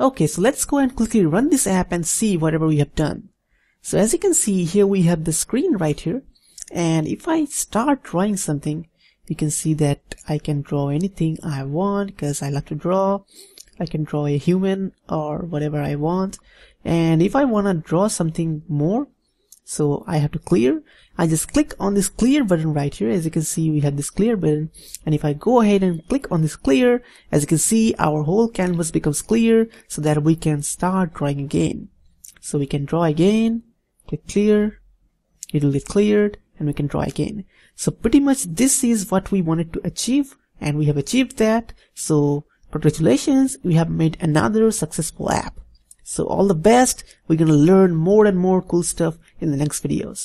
Okay, so let's go and quickly run this app and see whatever we have done. So as you can see here we have the screen right here and if I start drawing something you can see that I can draw anything I want because I love to draw. I can draw a human or whatever I want and if I want to draw something more so I have to clear. I just click on this clear button right here. As you can see, we have this clear button. And if I go ahead and click on this clear, as you can see, our whole canvas becomes clear so that we can start drawing again. So we can draw again, click clear, it will get cleared and we can draw again. So pretty much this is what we wanted to achieve and we have achieved that. So congratulations, we have made another successful app. So all the best. We're going to learn more and more cool stuff in the next videos.